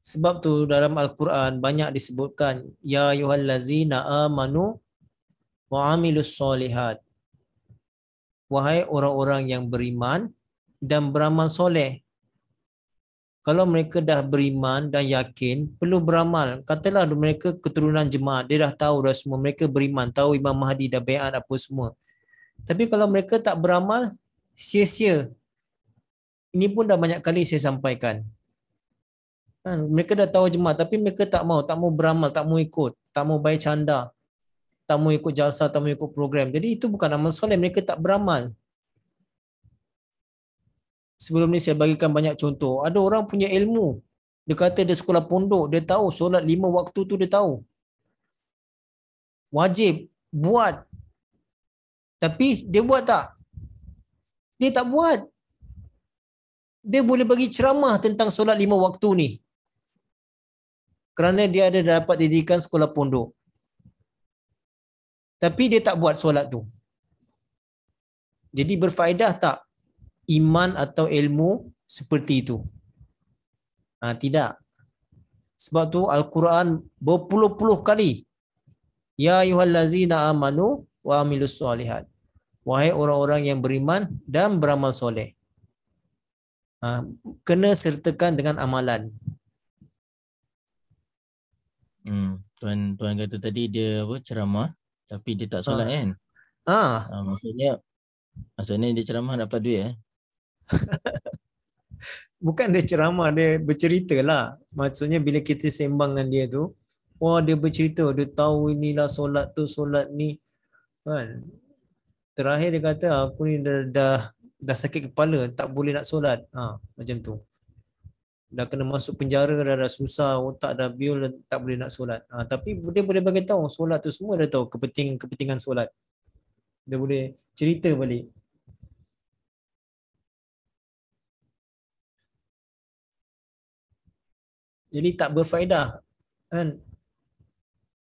S1: Sebab tu dalam Al-Quran banyak disebutkan ya ayuhallazina amanu wa amilus solihat. Wahai orang-orang yang beriman dan beramal soleh. Kalau mereka dah beriman dan yakin, perlu beramal. Katalah mereka keturunan jemaah, dia dah tahu dah semua. Mereka beriman, tahu Imam Mahdi dah bayar apa semua. Tapi kalau mereka tak beramal, sia-sia. Ini pun dah banyak kali saya sampaikan. Kan, mereka dah tahu jemaah, tapi mereka tak mau, tak mau beramal, tak mau ikut, tak mau bayar canda tamu ikut jalsa, tamu ikut program. Jadi itu bukan amal soleh, mereka tak beramal. Sebelum ni saya bagikan banyak contoh. Ada orang punya ilmu. Dia kata dia sekolah pondok, dia tahu solat lima waktu tu dia tahu. Wajib buat. Tapi dia buat tak? Dia tak buat. Dia boleh bagi ceramah tentang solat lima waktu ni. Kerana dia ada dapat didikan sekolah pondok tapi dia tak buat solat tu. Jadi berfaedah tak iman atau ilmu seperti itu? Ha, tidak. Sebab tu Al-Quran berpuluh-puluh kali. Ya lazina amanu wa amilus solihat. Wahai orang-orang yang beriman dan beramal soleh. Ha, kena sertakan dengan amalan.
S3: Hmm, tuan tuan kata tadi dia apa ceramah tapi dia tak ah. solat ha. kan.
S1: Ha. ha. maksudnya maksudnya dia ceramah dapat duit eh. *laughs* Bukan dia ceramah dia bercerita lah. Maksudnya bila kita sembang dengan dia tu, wah dia bercerita dia tahu inilah solat tu solat ni kan. Terakhir dia kata aku ni dah dah, dah sakit kepala tak boleh nak solat. Ha macam tu dah kena masuk penjara dah, dah susah otak dah biul tak boleh nak solat ha, tapi dia boleh bagi tahu solat tu semua dah tahu kepentingan kepentingan solat dia boleh cerita balik jadi tak berfaedah kan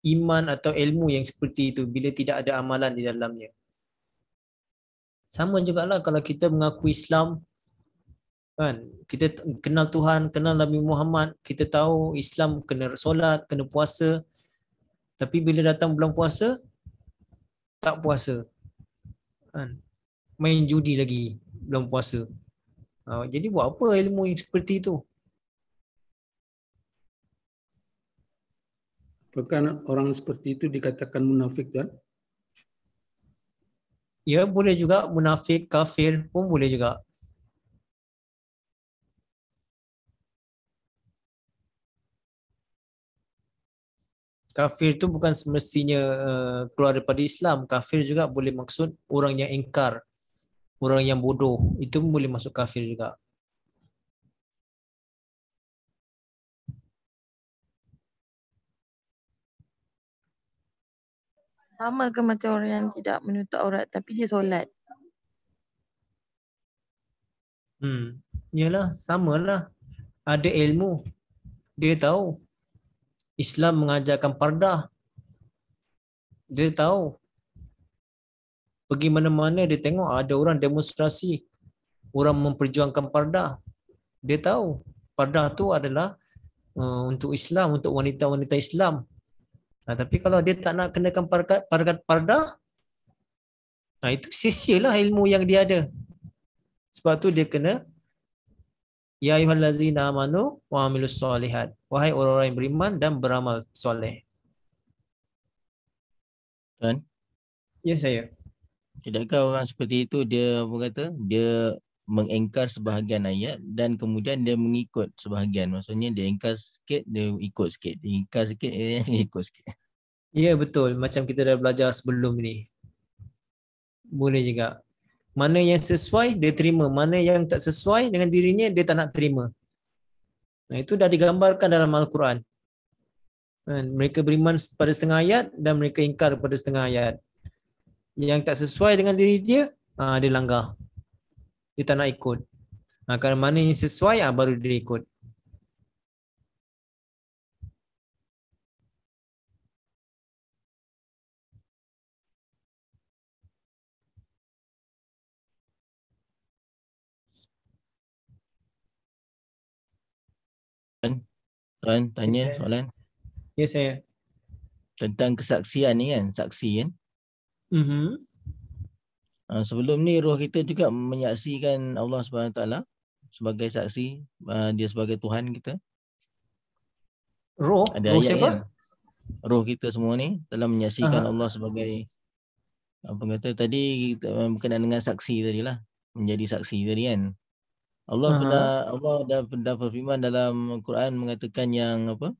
S1: iman atau ilmu yang seperti itu bila tidak ada amalan di dalamnya sama jugalah kalau kita mengaku Islam kan kita kenal Tuhan kenal Nabi Muhammad kita tahu Islam kena solat kena puasa tapi bila datang bulan puasa tak puasa kan main judi lagi bulan puasa uh, jadi buat apa ilmu yang seperti itu bukan orang seperti itu dikatakan munafik kan? Ya boleh juga munafik, kafir pun boleh juga. kafir tu bukan semestinya uh, keluar daripada Islam kafir juga boleh maksud orang yang ingkar orang yang bodoh itu boleh masuk kafir juga
S2: sama ke macam orang yang tidak menutup aurat tapi
S3: dia solat
S1: hmm yalah samalah ada ilmu dia tahu Islam mengajarkan pardah. Dia tahu. Pergi mana-mana dia tengok ada orang demonstrasi. Orang memperjuangkan pardah. Dia tahu. Pardah tu adalah uh, untuk Islam, untuk wanita-wanita Islam. Nah, tapi kalau dia tak nak kenakan pardah, pardah nah, itu sesialah ilmu yang dia ada. Sebab tu dia kena Ya ayuhallazina amanu wa amilus solihat wahai orang-orang yang beriman dan beramal soleh. Tuan? Ya saya.
S3: Tidakkah orang seperti itu dia apa dia mengengkar sebahagian ayat dan kemudian dia mengikut sebahagian. Maksudnya dia engkar sikit, dia ikut sikit. Dia engkar sikit, dia *laughs* ikut sikit.
S1: Ya betul. Macam kita dah belajar sebelum ni. Boleh juga. Mana yang sesuai, dia terima. Mana yang tak sesuai dengan dirinya, dia tak nak terima. Nah itu dah digambarkan dalam Al-Quran. Kan, mereka beriman pada setengah ayat dan mereka ingkar pada setengah ayat. Yang tak sesuai dengan diri dia, ha, dia langgar. Dia tak nak ikut. Nah, ha, kerana mana yang sesuai, ha, baru dia ikut.
S3: Tuan tanya soalan? Ya yes, saya. Tentang kesaksian ni kan, saksi kan? Mhm. Uh, sebelum ni roh kita juga menyaksikan Allah Subhanahu taala sebagai saksi uh, dia sebagai Tuhan kita. Roh, Ada roh siapa? Yang, roh kita semua ni telah menyaksikan uh Allah sebagai apa kata tadi kita berkenaan dengan saksi tadilah, menjadi saksi tadi kan. Allah uh-huh. dah Allah dah dah berfirman dalam Quran mengatakan yang apa?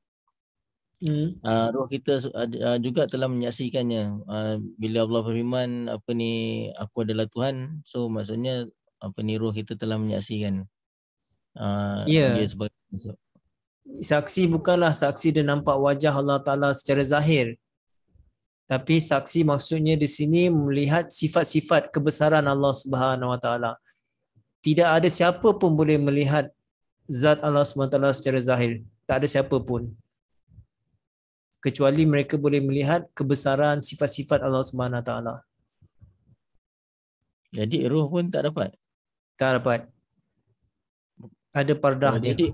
S3: Hmm. Uh, roh kita uh, juga telah menyaksikannya. Uh, bila Allah berfirman apa ni aku adalah Tuhan, so maksudnya apa ni roh kita telah menyaksikan. Uh, yeah. so.
S1: saksi bukanlah saksi dia nampak wajah Allah Taala secara zahir. Tapi saksi maksudnya di sini melihat sifat-sifat kebesaran Allah Subhanahu Wa Taala tidak ada siapa pun boleh melihat zat Allah SWT secara zahir. Tak ada siapa pun. Kecuali mereka boleh melihat kebesaran sifat-sifat Allah SWT. Jadi roh pun tak dapat?
S3: Tak dapat. Ada
S1: pardah oh, dia. Jadi,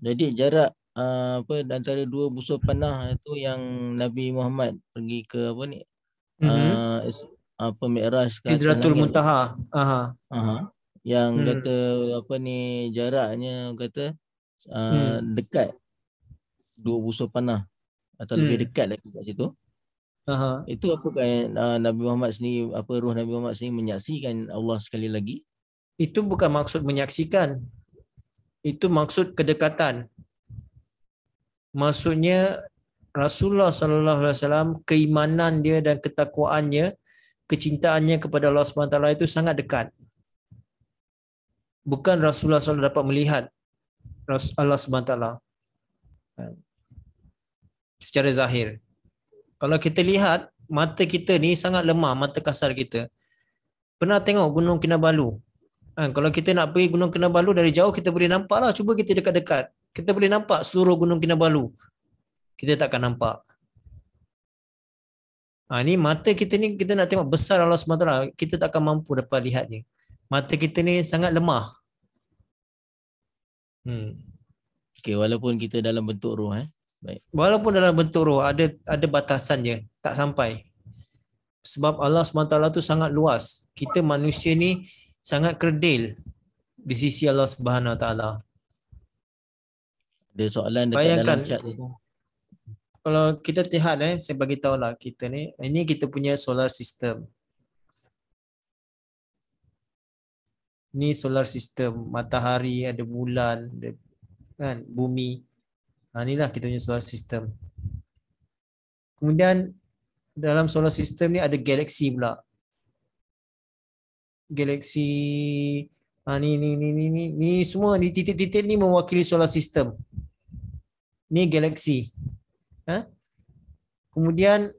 S3: jadi jarak uh, apa antara dua busur panah itu yang Nabi Muhammad pergi ke apa ni? Mm-hmm. Uh, apa Mi'raj ke Hidratul Muntaha.
S2: Aha. Aha
S3: yang hmm. kata apa ni jaraknya kata uh, hmm. dekat dua busur panah atau hmm. lebih dekat lagi kat situ. Aha. Itu apa kan uh, Nabi Muhammad sendiri apa roh Nabi
S1: Muhammad sendiri menyaksikan Allah sekali lagi. Itu bukan maksud menyaksikan. Itu maksud kedekatan. Maksudnya Rasulullah sallallahu alaihi wasallam keimanan dia dan ketakwaannya, kecintaannya kepada Allah Subhanahu taala itu sangat dekat bukan Rasulullah SAW dapat melihat Allah SWT kan? secara zahir. Kalau kita lihat, mata kita ni sangat lemah, mata kasar kita. Pernah tengok Gunung Kinabalu? Ha, kalau kita nak pergi Gunung Kinabalu, dari jauh kita boleh nampak lah. Cuba kita dekat-dekat. Kita boleh nampak seluruh Gunung Kinabalu. Kita takkan nampak. Ha, ni mata kita ni kita nak tengok besar Allah SWT. Kita tak akan mampu dapat lihatnya. Mata kita ni sangat lemah. Hmm. Okay, walaupun kita dalam bentuk roh eh. Baik. Walaupun dalam bentuk roh ada ada batasannya, tak sampai. Sebab Allah SWT tu sangat luas. Kita manusia ni sangat kerdil di sisi Allah Subhanahu Wa Taala. Ada soalan dekat Bayangkan, dalam chat Kalau kita lihat eh, saya bagi tahu lah kita ni, ini kita punya solar system. ni solar system matahari ada bulan ada, kan bumi ha, inilah kita punya solar system kemudian dalam solar system ni ada galaksi pula galaksi ha, ni, ni, ni ni ni ni semua ni titik-titik ni mewakili solar system ni galaksi ha? kemudian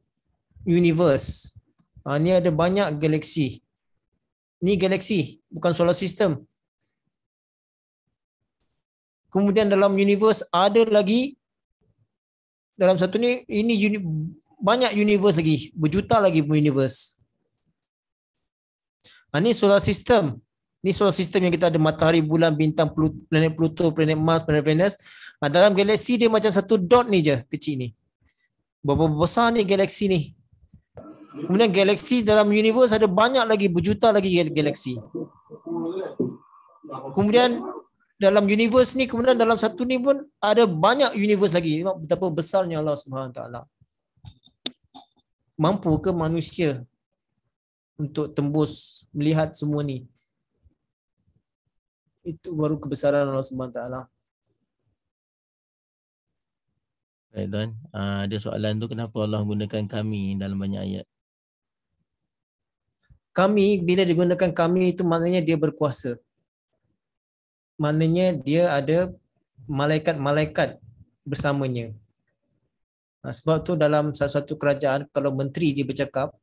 S1: universe ha, ni ada banyak galaksi ini galaksi bukan solar system kemudian dalam universe ada lagi dalam satu ni ini uni, banyak universe lagi berjuta lagi universe ha, ni solar system Ini solar system yang kita ada matahari bulan bintang planet pluto planet mars planet venus ha, dalam galaksi dia macam satu dot ni je kecil ni berapa besar ni galaksi ni Kemudian galaksi dalam universe ada banyak lagi berjuta lagi galaksi. Kemudian dalam universe ni kemudian dalam satu ni pun ada banyak universe lagi. Tengok betapa besarnya Allah Subhanahu taala. Mampu ke manusia untuk tembus melihat semua ni? Itu baru kebesaran Allah
S2: Subhanahu taala.
S3: Baik, Don. Ah, ada
S1: soalan tu kenapa Allah gunakan kami dalam banyak ayat? kami bila digunakan kami itu maknanya dia berkuasa maknanya dia ada malaikat-malaikat bersamanya ha, sebab tu dalam satu-satu kerajaan kalau menteri dia bercakap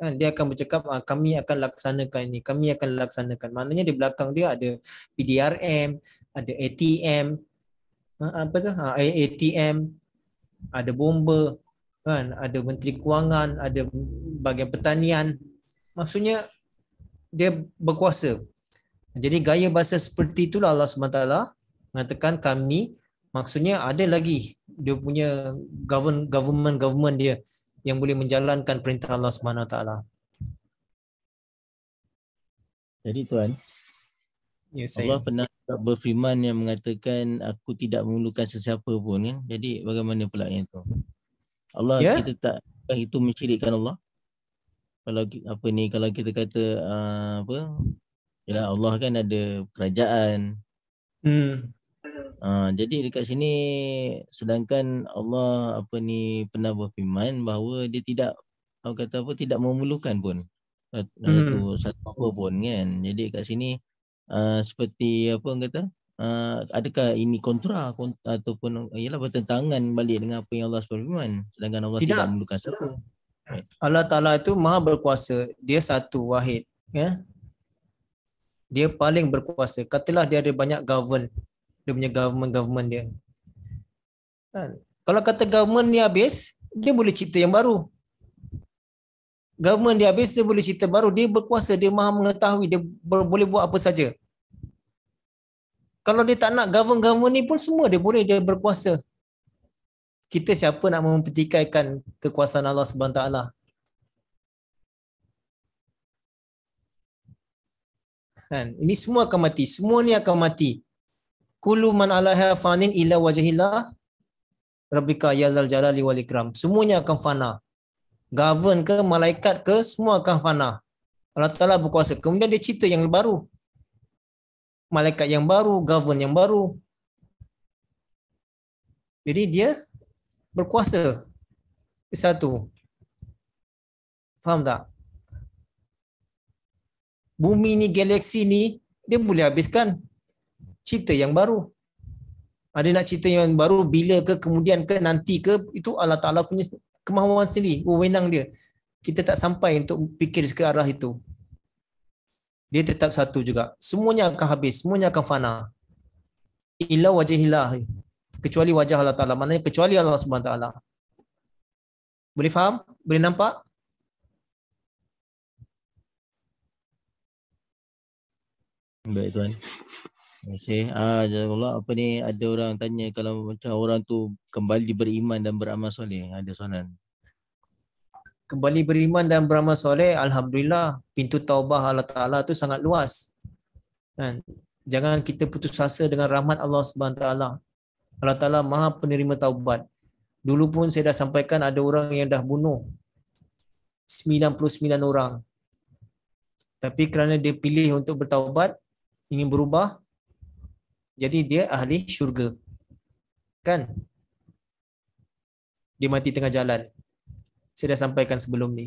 S1: kan dia akan bercakap ah, kami akan laksanakan ini kami akan laksanakan maknanya di belakang dia ada PDRM ada ATM ha, apa tu ATM ha, ada bomba kan ada menteri kewangan ada bahagian pertanian maksudnya dia berkuasa. Jadi gaya bahasa seperti itulah Allah SWT mengatakan kami maksudnya ada lagi dia punya government government dia yang boleh menjalankan perintah Allah Subhanahu taala.
S3: Jadi tuan, ya saya Allah pernah berfirman yang mengatakan aku tidak memerlukan sesiapa pun kan. Jadi bagaimana pula yang itu? Allah ya? kita tak itu mencirikan Allah kalau apa ni kalau kita kata uh, apa ialah Allah kan ada kerajaan hmm uh, jadi dekat sini sedangkan Allah apa ni pernah berfirman bahawa dia tidak apa kata apa tidak memerlukan pun hmm. satu hmm. satu apa pun kan jadi dekat sini uh, seperti apa orang kata Uh, adakah ini kontra, kontra ataupun ialah bertentangan balik dengan apa yang Allah SWT
S1: sedangkan Allah tidak, tidak memerlukan siapa Allah Ta'ala itu maha berkuasa. Dia satu, wahid. Ya? Dia paling berkuasa. Katalah dia ada banyak govern. Dia punya government-government dia. Kan? Kalau kata government ni habis, dia boleh cipta yang baru. Government dia habis, dia boleh cipta baru. Dia berkuasa, dia maha mengetahui. Dia boleh buat apa saja. Kalau dia tak nak govern-government ni pun semua dia boleh. Dia berkuasa kita siapa nak mempertikaikan kekuasaan Allah Subhanahu taala kan? ini semua akan mati semua ni akan mati kullu man alaha fanin illa wajhillah rabbika ya zal jalali wal ikram semuanya akan fana govern ke malaikat ke semua akan fana Allah Taala berkuasa kemudian dia cipta yang baru malaikat yang baru govern yang baru jadi dia berkuasa satu faham tak bumi ni galaksi ni dia boleh habiskan cipta yang baru ada ah, nak cipta yang baru bila ke kemudian ke nanti ke itu Allah Taala punya kemahuan sendiri wewenang dia kita tak sampai untuk fikir ke arah itu dia tetap satu juga semuanya akan habis semuanya akan fana illa wajhillah kecuali wajah Allah Taala maknanya kecuali Allah Subhanahu Taala boleh faham boleh nampak
S3: baik tuan Okey, ah jazakallah apa ni ada orang tanya kalau macam orang tu kembali beriman dan beramal soleh
S1: ada soalan. Kembali beriman dan beramal soleh alhamdulillah pintu taubah Allah Taala tu sangat luas. Kan? Jangan kita putus asa dengan rahmat Allah Subhanahu Taala. Allah Ta'ala maha penerima taubat. Dulu pun saya dah sampaikan ada orang yang dah bunuh. 99 orang. Tapi kerana dia pilih untuk bertaubat, ingin berubah, jadi dia ahli syurga. Kan? Dia mati tengah jalan. Saya dah sampaikan sebelum ni.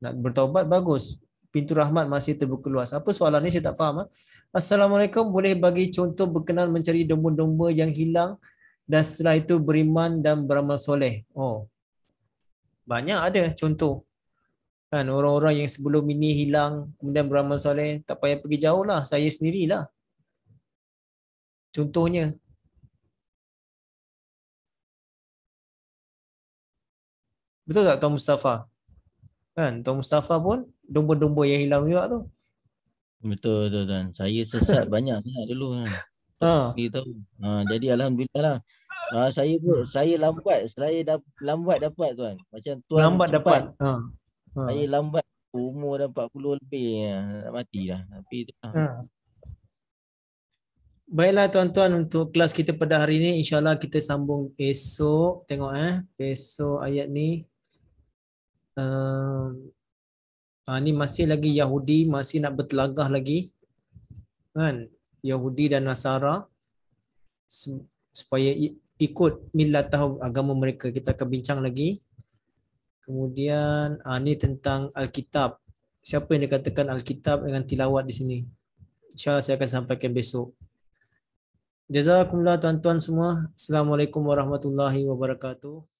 S1: Nak bertaubat, bagus pintu rahmat masih terbuka luas. Apa soalan ni saya tak faham. Ha? Assalamualaikum, boleh bagi contoh berkenan mencari domba-domba yang hilang dan setelah itu beriman dan beramal soleh. Oh. Banyak ada contoh. Kan orang-orang yang sebelum ini hilang kemudian beramal soleh, tak payah pergi jauh lah, saya sendirilah. Contohnya Betul tak Tuan Mustafa? Kan Tuan Mustafa pun Domba-domba yang hilang juga tu
S3: Betul tu tuan Saya sesat *laughs* banyak sangat dulu kan ha. Dia tahu. ha. Jadi Alhamdulillah lah ha, Saya pun Saya lambat Saya dah lambat dapat tuan Macam tuan Lambat dapat ha. ha. Saya lambat Umur dah 40 lebih ha, Nak mati dah Tapi tu lah. ha.
S1: Baiklah tuan-tuan untuk kelas kita pada hari ini InsyaAllah kita sambung esok Tengok eh Besok ayat ni uh, uh, ni masih lagi Yahudi masih nak bertelagah lagi kan Yahudi dan Nasara supaya ikut milat tahu agama mereka kita akan bincang lagi kemudian uh, ni tentang Alkitab siapa yang dikatakan Alkitab dengan tilawat di sini InsyaAllah saya akan sampaikan besok Jazakumullah tuan-tuan semua Assalamualaikum warahmatullahi wabarakatuh